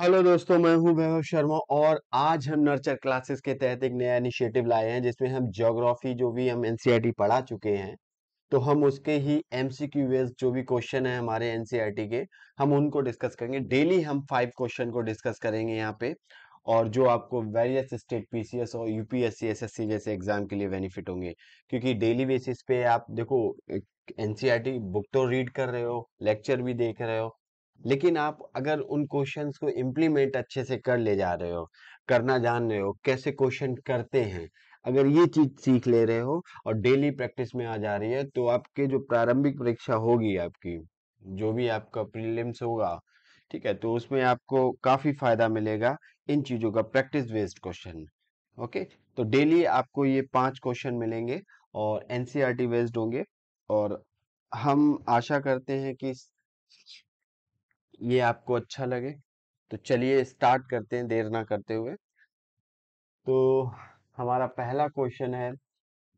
Hello दोस्तों मैं हूं वैभव शर्मा और आज हम नर्चर क्लासेस के तहत एक नया इनिशिएटिव लाए हैं जिसमें हम ज्योग्राफी जो भी हम एनसीईआरटी e पढ़ा चुके हैं तो हम उसके ही एमसीक्यू वेज जो भी क्वेश्चन है हमारे एनसीईआरटी e के हम उनको डिस्कस करेंगे डेली हम फाइव क्वेश्चन को डिस्कस करेंगे यहाँ पे और जो आपको वेरियस स्टेट पीसीएस और यूपीएससी एस जैसे एग्जाम के लिए बेनिफिट होंगे क्योंकि डेली बेसिस पे आप देखो एनसीआरटी बुक e तो रीड कर रहे हो लेक्चर भी देख रहे हो लेकिन आप अगर उन क्वेश्चंस को इम्प्लीमेंट अच्छे से कर ले जा रहे हो करना जान रहे हो कैसे क्वेश्चन करते हैं अगर ये चीज सीख ले रहे हो और डेली प्रैक्टिस में आ जा रही है तो आपके जो प्रारंभिक परीक्षा होगी आपकी जो भी आपका प्रीलिम्स होगा ठीक है तो उसमें आपको काफी फायदा मिलेगा इन चीजों का प्रैक्टिस बेस्ड क्वेश्चन ओके तो डेली आपको ये पांच क्वेश्चन मिलेंगे और एनसीआरटी बेस्ड होंगे और हम आशा करते हैं कि ये आपको अच्छा लगे तो चलिए स्टार्ट करते हैं देर ना करते हुए तो हमारा पहला क्वेश्चन है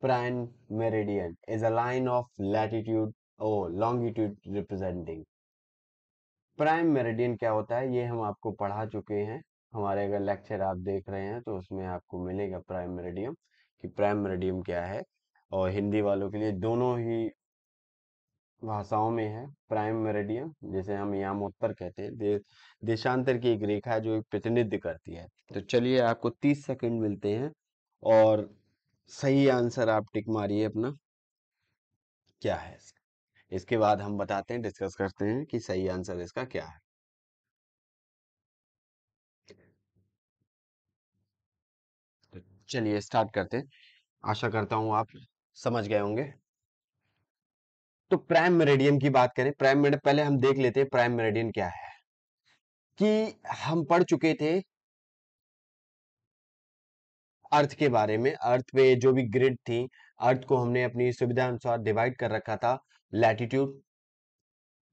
prime meridian is a line of latitude or longitude representing prime meridian क्या होता है ये हम आपको पढ़ा चुके हैं हमारे अगर लेक्चर आप देख रहे हैं तो उसमें आपको मिलेगा प्राइम मेरिडियम कि प्राइम मेरिडियम क्या है और हिंदी वालों के लिए दोनों ही भाषाओं में है प्राइम मेरिडियन जिसे हम यामोत्तर कहते हैं दे, देशांतर की एक रेखा है जो एक प्रतिनिधि करती है तो चलिए आपको तीस सेकंड मिलते हैं और सही आंसर आप टिक मारिए अपना क्या है इसके बाद हम बताते हैं डिस्कस करते हैं कि सही आंसर इसका क्या है तो चलिए स्टार्ट करते हैं आशा करता हूं आप समझ गए होंगे तो प्राइम मेरेडियन की बात करें प्राइम मेरेडियन पहले हम देख लेते हैं प्राइम मेरेडियन क्या है कि हम पढ़ चुके थे अर्थ के बारे में अर्थ पे जो भी ग्रिड थी अर्थ को हमने अपनी सुविधा अनुसार डिवाइड कर रखा था लैटिट्यूड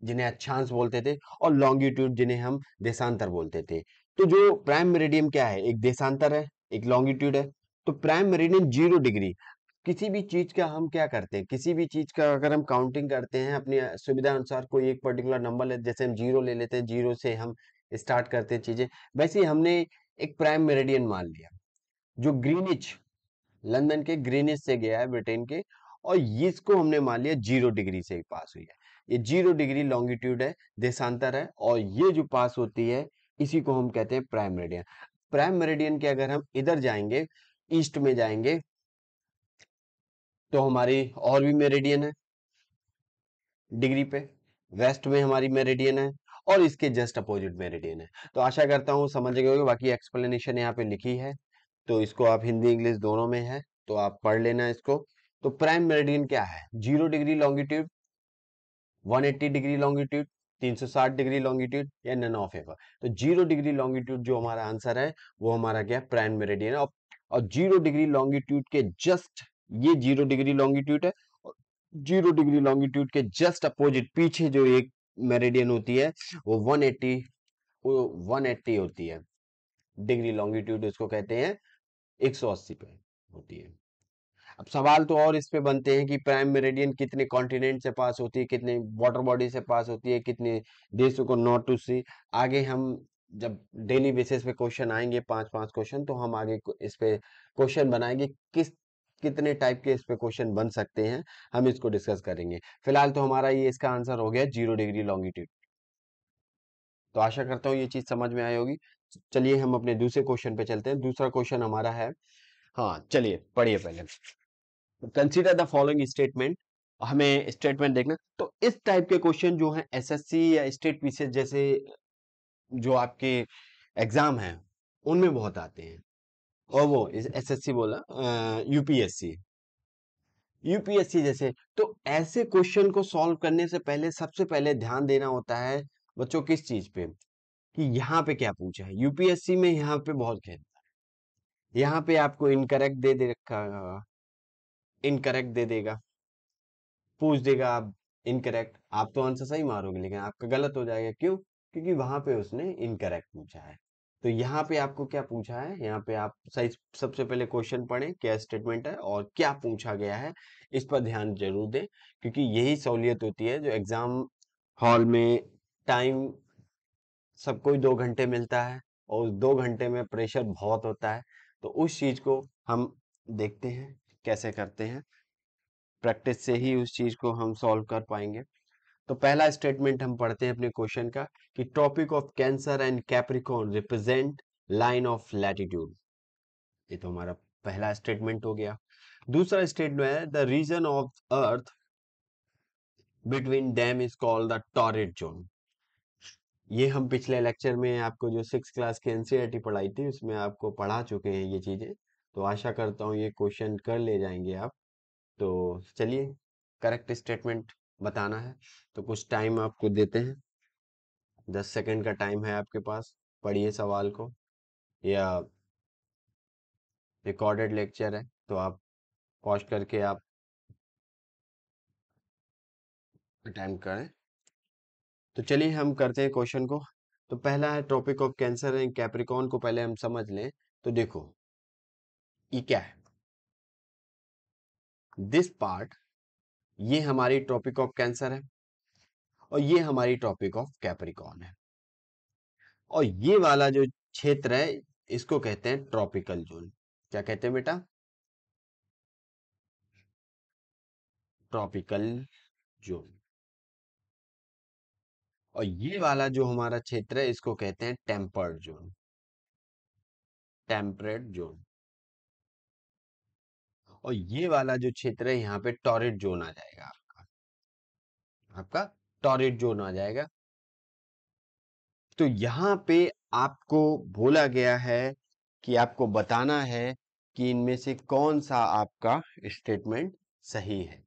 जिन्हें अच्छांश बोलते थे और लॉन्गिट्यूड जिन्हें हम देशांतर बोलते थे तो जो प्राइम मेरेडियम क्या है एक देशांतर है एक लॉन्गिट्यूड है तो प्राइम मेरेडियम जीरो डिग्री किसी भी चीज का हम क्या करते हैं किसी भी चीज का अगर हम काउंटिंग करते हैं अपनी सुविधा अनुसार कोई एक पर्टिकुलर नंबर लेते जैसे हम जीरो ले लेते हैं जीरो से हम स्टार्ट करते हैं चीजें वैसे हमने एक प्राइम मेरेडियन मान लिया जो ग्रीनिच लंदन के ग्रीनिच से गया है ब्रिटेन के और इसको हमने मान लिया जीरो डिग्री से पास हुई है ये जीरो डिग्री लॉन्गिट्यूड है देशांतर है और ये जो पास होती है इसी को हम कहते हैं प्राइम मेरेडियन प्राइम मेरेडियन के अगर हम इधर जाएंगे ईस्ट में जाएंगे तो हमारी और भी मेरेडियन है डिग्री पे वेस्ट में हमारी मेरेडियन है और इसके जस्ट अपोजिट मेरेडियन है तो आशा करता हूँ समझ गए बाकी एक्सप्लेनेशन यहाँ पे लिखी है तो इसको आप हिंदी इंग्लिश दोनों में है तो आप पढ़ लेना इसको तो प्राइम मेरेडियन क्या है zero degree longitude 180 degree longitude 360 degree longitude या नन ऑफ एवर तो जीरो डिग्री लॉन्गिट्यूड जो हमारा आंसर है वो हमारा क्या प्राइम मेरेडियन है और जीरो डिग्री लॉन्गिट्यूड के जस्ट ये जीरो डिग्री लॉन्गिट्यूड है और जीरो डिग्री लॉन्गिट्यूड के जस्ट अपोजिट पीछे जो एक मेरेडियन होती है वो वन एट्टी वन एट्टी होती है डिग्री लॉन्गिट्यूड इसको कहते हैं एक सौ अस्सी पे होती है अब सवाल तो और इस पे बनते हैं कि प्राइम मेरेडियन कितने कॉन्टिनेंट से पास होती है कितने वाटर बॉडी से पास होती है कितने देशों को नॉर्थ टू सी आगे हम जब डेली बेसिस पे क्वेश्चन आएंगे पांच पांच क्वेश्चन तो हम आगे इस पे क्वेश्चन बनाएंगे किस कितने टाइप के इस पे क्वेश्चन बन सकते हैं हम इसको डिस्कस करेंगे फिलहाल तो हमारा ये इसका आंसर हो गया जीरो डिग्री लॉन्गिट्यूड तो आशा करता हूँ ये चीज समझ में आई होगी चलिए हम अपने दूसरे क्वेश्चन पे चलते हैं दूसरा क्वेश्चन हमारा है हाँ चलिए पढ़िए पहले कंसिडर द फॉलोइंग स्टेटमेंट हमें स्टेटमेंट देखना तो इस टाइप के क्वेश्चन जो है सी या स्टेट पीसीएस जैसे जो आपके एग्जाम है उनमें बहुत आते हैं और वो सी बोला यूपीएससी यूपीएससी जैसे तो ऐसे क्वेश्चन को सॉल्व करने से पहले सबसे पहले ध्यान देना होता है बच्चों किस चीज पे कि यहाँ पे क्या पूछा है यूपीएससी में यहाँ पे बहुत खेलता है यहाँ पे आपको इनकरेक्ट दे दे रखा इनकरेक्ट दे देगा पूछ देगा आप इनकरेक्ट आप तो आंसर सही मारोगे लेकिन आपका गलत हो जाएगा क्यों क्योंकि वहां पे उसने इनकरेक्ट पूछा है तो यहाँ पे आपको क्या पूछा है यहाँ पे आप सही सबसे पहले क्वेश्चन पढ़ें क्या स्टेटमेंट है और क्या पूछा गया है इस पर ध्यान जरूर दें क्योंकि यही सहूलियत होती है जो एग्जाम हॉल में टाइम सबको दो घंटे मिलता है और उस दो घंटे में प्रेशर बहुत होता है तो उस चीज को हम देखते हैं कैसे करते हैं प्रैक्टिस से ही उस चीज को हम सॉल्व कर पाएंगे तो पहला स्टेटमेंट हम पढ़ते हैं अपने क्वेश्चन का कि tropic of Cancer and Capricorn represent line of latitude ये तो हमारा पहला स्टेटमेंट हो गया दूसरा स्टेटमेंट है the region of earth between them is called the torrid zone ये हम पिछले लेक्चर में आपको जो सिक्स क्लास की एनसीईआरटी पढ़ाई थी उसमें आपको पढ़ा चुके हैं ये चीजें तो आशा करता हूँ ये क्वेश्चन कर ले जाएंगे आप तो चलिए करेक्ट स्टेटमेंट बताना है तो कुछ टाइम आपको देते हैं दस सेकंड का टाइम है आपके पास पढ़िए सवाल को या रिकॉर्डेड लेक्चर है तो आप पॉज करके आप अटैम्प्ट करें तो चलिए हम करते हैं क्वेश्चन को तो पहला है tropic of Cancer and Capricorn को पहले हम समझ लें तो देखो ये क्या है दिस पार्ट ये हमारी टॉपिक ऑफ कैंसर है और ये हमारी टॉपिक ऑफ कैप्रिकॉन है और ये वाला जो क्षेत्र है इसको कहते हैं ट्रॉपिकल जोन क्या कहते हैं बेटा ट्रॉपिकल जोन और ये वाला जो हमारा क्षेत्र है इसको कहते हैं टेम्पर्ड जोन टेम्परेट जोन और ये वाला जो क्षेत्र है यहाँ पे टॉरेट जोन आ जाएगा आपका आपका टॉरेट जोन आ जाएगा तो यहाँ पे आपको बोला गया है कि आपको बताना है कि इनमें से कौन सा आपका स्टेटमेंट सही है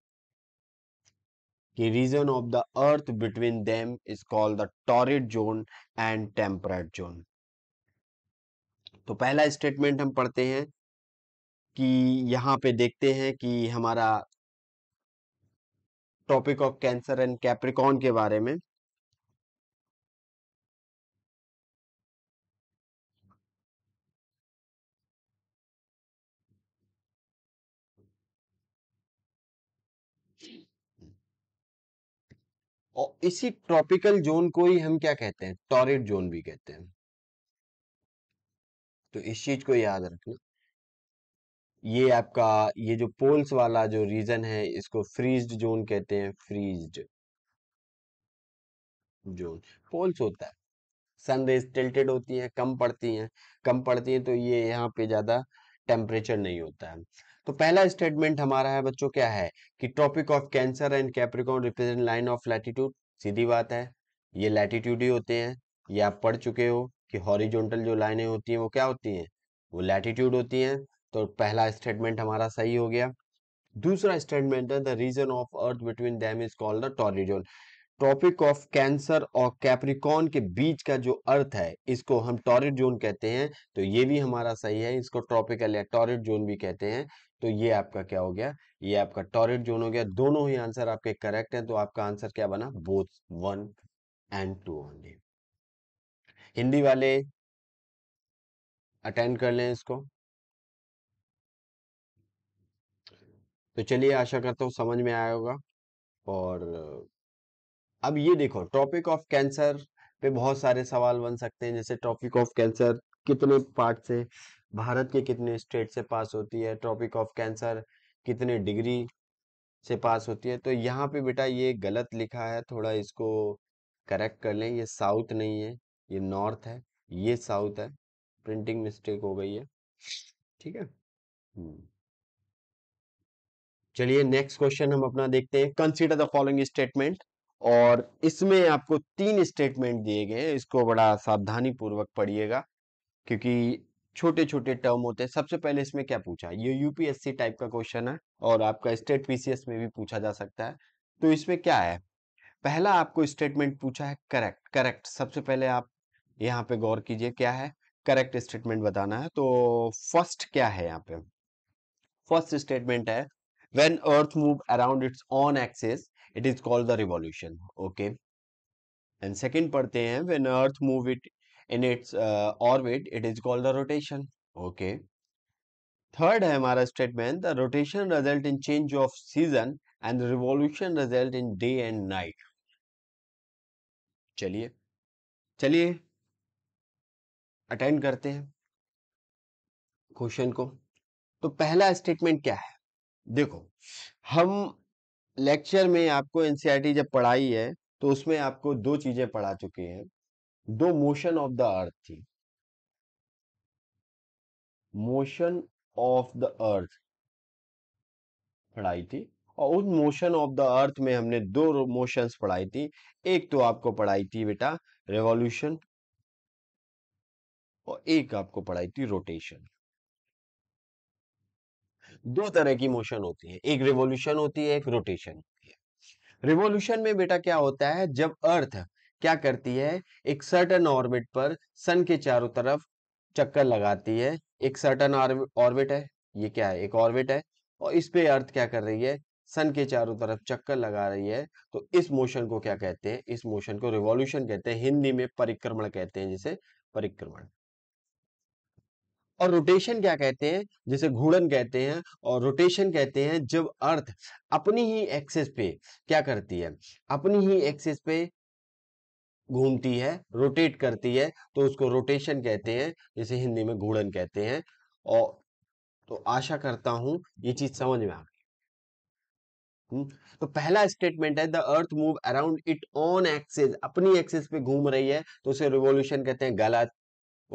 कि region of the earth between them is called the torrid zone and temperate zone तो पहला स्टेटमेंट हम पढ़ते हैं कि यहाँ पे देखते हैं कि हमारा tropic of Cancer and Capricorn के बारे में और इसी ट्रॉपिकल जोन को ही हम क्या कहते हैं टॉरिड जोन भी कहते हैं तो इस चीज को याद रखना ये आपका ये जो पोल्स वाला जो रीजन है इसको फ्रीज्ड जोन कहते हैं फ्रीज्ड जोन पोल्स होता है सन रेज टिल्टेड होती है कम पड़ती हैं कम पड़ती हैं तो ये यहाँ पे ज़्यादा टेम्परेचर नहीं होता है तो पहला स्टेटमेंट हमारा है बच्चों क्या है कि tropic of Cancer and Capricorn represent line of latitude सीधी बात है ये लैटिट्यूड ही होते हैं ये आप पढ़ चुके हो कि हॉरिजोनटल जो लाइनें होती हैं वो क्या होती हैं वो लैटिट्यूड होती हैं तो पहला स्टेटमेंट हमारा सही हो गया दूसरा स्टेटमेंट है the region of earth between them is called the टॉरिडोल टॉपिक ऑफ कैंसर और कैप्रिकॉन के बीच का जो अर्थ है इसको हम टॉरिड जोन कहते हैं तो ये भी हमारा सही है इसको ट्रॉपिकल या टॉरिड जोन भी कहते हैं तो ये आपका क्या हो गया ये आपका टॉरिड जोन हो गया दोनों ही आंसर आपके करेक्ट हैं तो आपका आंसर क्या बना both one and two only Hindi वाले अटेंड कर लें इसको तो चलिए आशा करता हूँ समझ में आया होगा और अब ये देखो टॉपिक ऑफ कैंसर पे बहुत सारे सवाल बन सकते हैं जैसे टॉपिक ऑफ कैंसर कितने पार्ट से भारत के कितने स्टेट से पास होती है टॉपिक ऑफ कैंसर कितने डिग्री से पास होती है तो यहाँ पे बेटा ये गलत लिखा है थोड़ा इसको करेक्ट कर लें ये साउथ नहीं है ये नॉर्थ है ये साउथ है प्रिंटिंग मिस्टेक हो गई है ठीक है हम्म। चलिए नेक्स्ट क्वेश्चन हम अपना देखते हैं कंसीडर द फॉलोइंग स्टेटमेंट और इसमें आपको तीन स्टेटमेंट दिए गए हैं इसको बड़ा सावधानी पूर्वक पढ़िएगा क्योंकि छोटे छोटे टर्म होते हैं सबसे पहले इसमें क्या पूछा ये यूपीएससी टाइप का क्वेश्चन है और आपका स्टेट पीसीएस में भी पूछा जा सकता है तो इसमें क्या है पहला आपको स्टेटमेंट पूछा है करेक्ट करेक्ट सबसे पहले आप यहाँ पे गौर कीजिए क्या है करेक्ट स्टेटमेंट बताना है तो फर्स्ट क्या है यहाँ पे फर्स्ट स्टेटमेंट है when earth move around its own axis it is called the revolution okay and second पढ़ते hain when earth move it in its uh, orbit it is called the rotation okay third है हमारा statement the rotation result in change of season and the revolution result in day and night चलिए चलिए attend करते हैं question को तो पहला statement क्या है देखो हम लेक्चर में आपको एनसीईआरटी जब पढ़ाई है तो उसमें आपको दो चीजें पढ़ा चुके हैं दो मोशन ऑफ द अर्थ थी मोशन ऑफ द अर्थ पढ़ाई थी और उन मोशन ऑफ द अर्थ में हमने दो मोशंस पढ़ाई थी एक तो आपको पढ़ाई थी बेटा रेवोल्यूशन और एक आपको पढ़ाई थी रोटेशन दो तरह की मोशन होती है एक रिवोल्यूशन होती है एक रोटेशन होती है रिवोल्यूशन में बेटा क्या होता है जब अर्थ क्या करती है एक सर्टन ऑर्बिट पर सन के चारों तरफ चक्कर लगाती है एक सर्टन ऑर्बिट है ये क्या है एक ऑर्बिट है और इस पे अर्थ क्या कर रही है सन के चारों तरफ चक्कर लगा रही है तो इस मोशन को क्या कहते हैं इस मोशन को रिवॉल्यूशन कहते हैं हिंदी में परिक्रमण कहते हैं जिसे परिक्रमण और रोटेशन क्या कहते हैं जिसे घूर्णन कहते हैं और रोटेशन कहते हैं जब अर्थ अपनी ही एक्सेस पे क्या करती है अपनी ही एक्सेस पे घूमती है रोटेट करती है तो उसको रोटेशन कहते हैं जिसे हिंदी में घूर्णन कहते हैं और तो आशा करता हूं ये चीज समझ में आ गई हम्म, तो पहला स्टेटमेंट है the earth move around it on axis अपनी एक्सेस पे घूम रही है तो उसे रिवोल्यूशन कहते हैं गलत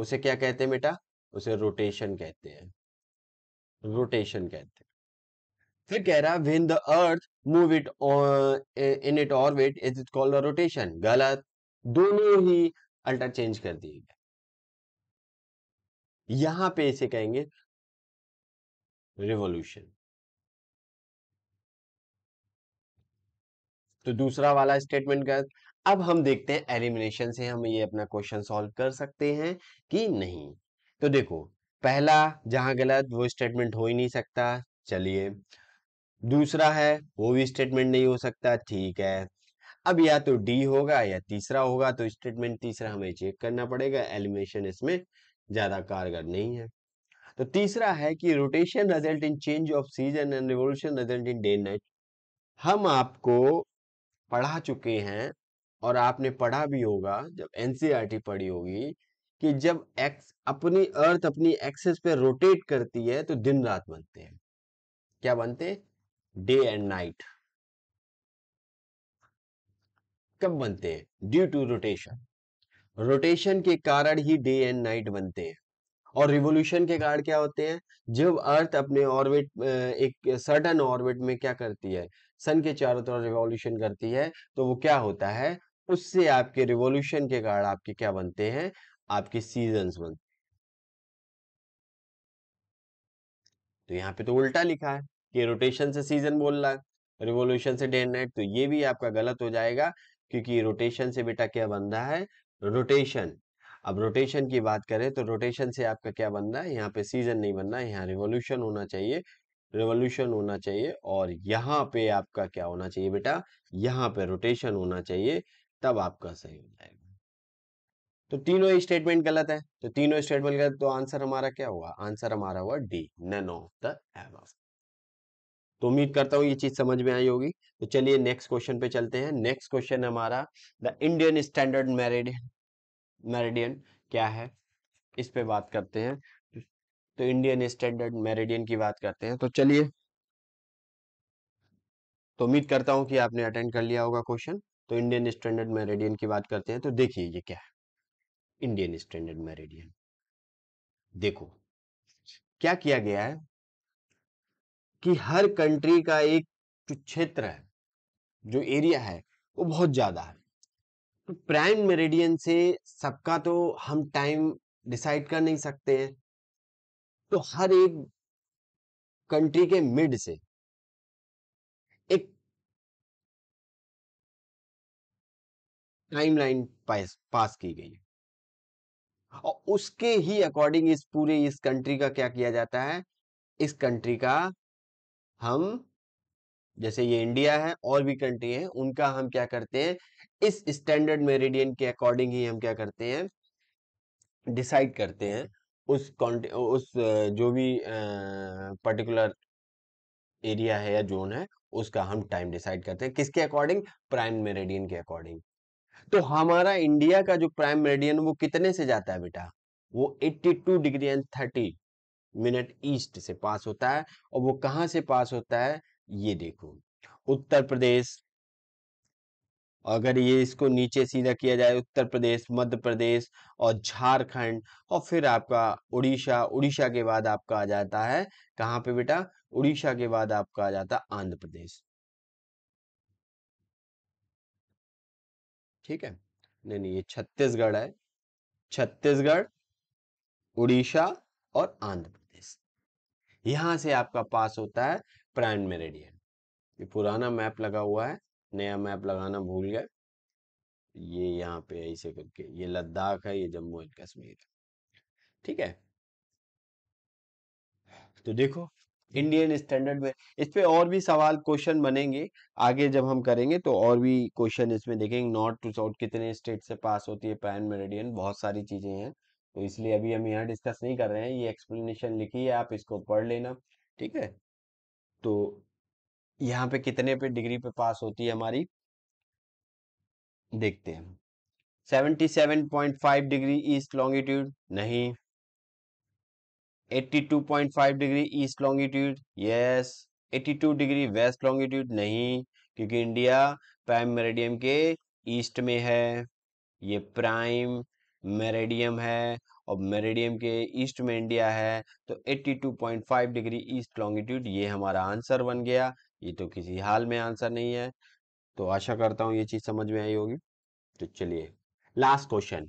उसे क्या कहते हैं बेटा उसे रोटेशन कहते हैं रोटेशन कहते हैं फिर कह रहा when the earth move it in it orbit is it called rotation गलत दोनों ही अल्टर चेंज कर दिए गए यहां पे इसे कहेंगे रिवॉल्यूशन तो दूसरा वाला स्टेटमेंट का अब हम देखते हैं एलिमिनेशन से हम ये अपना क्वेश्चन सॉल्व कर सकते हैं कि नहीं तो देखो पहला जहां गलत वो स्टेटमेंट हो ही नहीं सकता चलिए दूसरा है वो भी स्टेटमेंट नहीं हो सकता ठीक है अब या तो डी होगा या तीसरा होगा तो स्टेटमेंट तीसरा हमें चेक करना पड़ेगा एलिमिनेशन इसमें ज्यादा कारगर नहीं है तो तीसरा है कि rotation result in change of season and revolution result in day night हम आपको पढ़ा चुके हैं और आपने पढ़ा भी होगा जब एनसीईआरटी e पढ़ी होगी कि जब एक्स अपनी अर्थ अपनी एक्सेस पे रोटेट करती है तो दिन रात बनते हैं क्या बनते डे एंड नाइट कब बनते हैं ड्यू टू रोटेशन रोटेशन के कारण ही डे एंड नाइट बनते हैं और रिवोल्यूशन के कारण क्या होते हैं जब अर्थ अपने ऑर्बिट एक सडन ऑर्बिट में क्या करती है सन के चारों तरफ रिवोल्यूशन करती है तो वो क्या होता है उससे आपके रिवोल्यूशन के कारण आपके क्या बनते हैं आपके सीजन्स बनते तो यहाँ पे तो उल्टा लिखा है कि रोटेशन से सीजन बोल रहा है रिवोल्यूशन से डे एंड नाइट तो ये भी आपका गलत हो जाएगा क्योंकि रोटेशन से बेटा क्या बन रहा है रोटेशन अब रोटेशन की बात करें तो रोटेशन से आपका क्या बन रहा है यहाँ पे सीजन नहीं बनना है यहाँ रिवोल्यूशन होना चाहिए रिवोल्यूशन होना चाहिए और यहाँ पे आपका क्या होना चाहिए बेटा यहाँ पे रोटेशन होना चाहिए तब आपका सही हो जाएगा तो तीनों ही स्टेटमेंट गलत है तो तीनों स्टेटमेंट गलत तो आंसर हमारा क्या हुआ आंसर हमारा हुआ D none of the above तो उम्मीद करता हूँ ये चीज समझ में आई होगी तो चलिए नेक्स्ट क्वेश्चन पे चलते हैं नेक्स्ट क्वेश्चन हमारा the Indian standard meridian meridian क्या है इस पे बात करते हैं तो इंडियन स्टैंडर्ड मेरिडियन की बात करते हैं तो चलिए तो उम्मीद करता हूँ कि आपने अटेंड कर लिया होगा क्वेश्चन तो इंडियन स्टैंडर्ड मेरिडियन की बात करते हैं तो देखिए ये क्या है इंडियन स्टैंडर्ड मेरिडियन देखो क्या किया गया है कि हर कंट्री का एक जो क्षेत्र है जो एरिया है वो बहुत ज्यादा है तो प्राइम मेरिडियन से सबका तो हम टाइम डिसाइड कर नहीं सकते हैं तो हर एक कंट्री के मिड से एक टाइमलाइन पास पास की गई है और उसके ही अकॉर्डिंग इस पूरे इस कंट्री का क्या किया जाता है इस कंट्री का हम जैसे ये इंडिया है और भी कंट्री है उनका हम क्या करते हैं इस स्टैंडर्ड मेरिडियन के अकॉर्डिंग ही हम क्या करते हैं डिसाइड करते हैं उस उस जो भी पर्टिकुलर एरिया है या जोन है उसका हम टाइम डिसाइड करते हैं किसके अकॉर्डिंग प्राइम मेरिडियन के अकॉर्डिंग तो हमारा इंडिया का जो प्राइम मेरिडियन वो कितने से जाता है बेटा वो 82 डिग्री एंड 30 मिनट ईस्ट से पास होता है और वो कहां से पास होता है ये देखो उत्तर प्रदेश अगर ये इसको नीचे सीधा किया जाए उत्तर प्रदेश मध्य प्रदेश और झारखंड और फिर आपका उड़ीसा उड़ीसा के बाद आपका आ जाता है कहाँ पे बेटा उड़ीसा के बाद आपका आ जाता है आंध्र प्रदेश ठीक है नहीं नहीं ये छत्तीसगढ़ है छत्तीसगढ़ उड़ीसा और आंध्र प्रदेश यहां से आपका पास होता है प्राइम मेरेडियन ये पुराना मैप लगा हुआ है नया मैप लगाना भूल गए ये यहाँ पे ऐसे करके ये लद्दाख है ये जम्मू एंड कश्मीर है ठीक है तो देखो इंडियन स्टैंडर्ड में इस पे और भी सवाल क्वेश्चन बनेंगे आगे जब हम करेंगे तो और भी क्वेश्चन इसमें देखेंगे नॉर्थ टू साउथ कितने स्टेट से पास होती है पैन मेरेडियन बहुत सारी चीजें हैं तो इसलिए अभी हम यहाँ डिस्कस नहीं कर रहे हैं ये एक्सप्लेनेशन लिखी है आप इसको पढ़ लेना ठीक है तो यहाँ पे कितने पे डिग्री पे पास होती है हमारी देखते हैं फाइव डिग्री ईस्ट लॉन्गिट्यूड नहीं 82.5 degree east longitude yes 82 degree west longitude नहीं क्योंकि इंडिया प्राइम मेरेडियम के ईस्ट में है ये प्राइम मेरेडियम है और मेरेडियम के ईस्ट में इंडिया है तो 82.5 डिग्री ईस्ट लॉन्गिट्यूड ये हमारा आंसर बन गया ये तो किसी हाल में आंसर नहीं है तो आशा करता हूँ ये चीज़ समझ में आई होगी तो चलिए लास्ट क्वेश्चन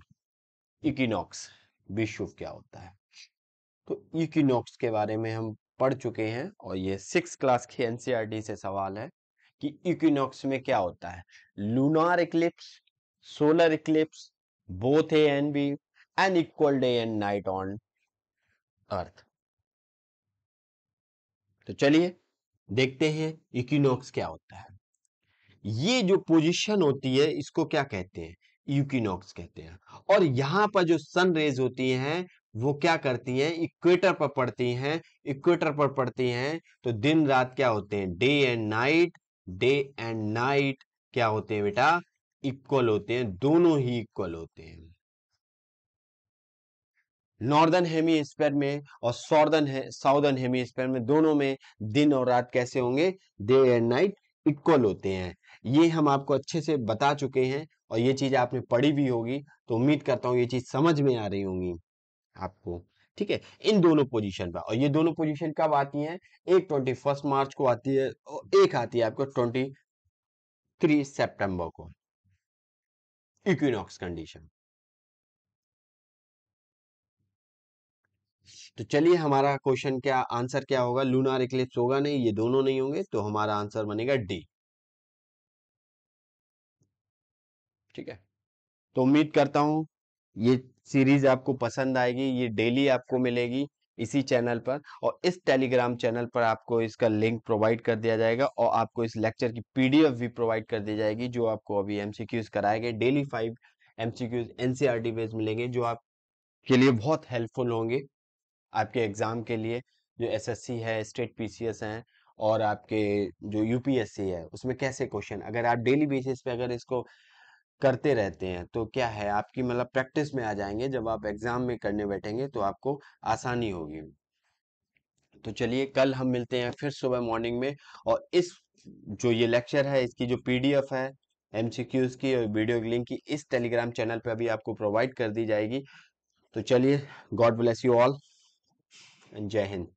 इक्विनॉक्स विश्व क्या होता है तो इक्विनोक्स e के बारे में हम पढ़ चुके हैं और ये सिक्स क्लास के एनसीईआरटी e से सवाल है कि इक्विनोक्स e में क्या होता है lunar eclipse solar eclipse both A and B and equal day and night on earth तो चलिए देखते हैं इक्विनोक्स क्या होता है ये जो पोजीशन होती है इसको क्या कहते हैं इक्विनोक्स कहते हैं और यहां पर जो सन रेज होती हैं वो क्या करती हैं इक्वेटर पर पड़ती हैं इक्वेटर पर पड़ती हैं तो दिन रात क्या होते हैं day and night day and night क्या होते हैं बेटा इक्वल होते हैं दोनों ही इक्वल होते हैं नॉर्दर्न हेमी स्पेयर में और सॉर्दर्न है साउदर्न स्पेयर में दोनों में दिन और रात कैसे होंगे डे एंड नाइट इक्वल होते हैं ये हम आपको अच्छे से बता चुके हैं और ये चीज आपने पढ़ी भी होगी तो उम्मीद करता हूँ ये चीज समझ में आ रही होंगी आपको ठीक है इन दोनों पोजीशन पर और ये दोनों पोजीशन कब आती हैं एक ट्वेंटी फर्स्ट मार्च को आती है और एक आती है आपको ट्वेंटी थ्री सेप्टेम्बर को इक्विनॉक्स कंडीशन तो चलिए हमारा क्वेश्चन क्या आंसर क्या होगा लूनार इक्लिप्स होगा नहीं ये दोनों नहीं होंगे तो हमारा आंसर बनेगा डी ठीक है तो उम्मीद करता हूं ये सीरीज आपको पसंद आएगी ये डेली आपको मिलेगी इसी चैनल पर और इस टेलीग्राम चैनल पर आपको इसका लिंक प्रोवाइड कर दिया जाएगा और आपको इस लेक्चर की पीडीएफ भी प्रोवाइड कर दी जाएगी जो आपको अभी एमसीक्यूज कराए गए daily five MCQs NCERT base मिलेंगे जो आपके लिए बहुत हेल्पफुल होंगे आपके एग्जाम के लिए जो एसएससी है स्टेट पीसीएस हैं और आपके जो यूपीएससी है उसमें कैसे क्वेश्चन अगर आप डेली बेसिस पे अगर इसको करते रहते हैं तो क्या है आपकी मतलब प्रैक्टिस में आ जाएंगे जब आप एग्जाम में करने बैठेंगे तो आपको आसानी होगी तो चलिए कल हम मिलते हैं फिर सुबह मॉर्निंग में और इस जो ये लेक्चर है इसकी जो पीडीएफ है एमसीक्यूज की और वीडियो लिंक की इस टेलीग्राम चैनल पे अभी आपको प्रोवाइड कर दी जाएगी तो चलिए गॉड ब्लेस यू ऑल जय हिंद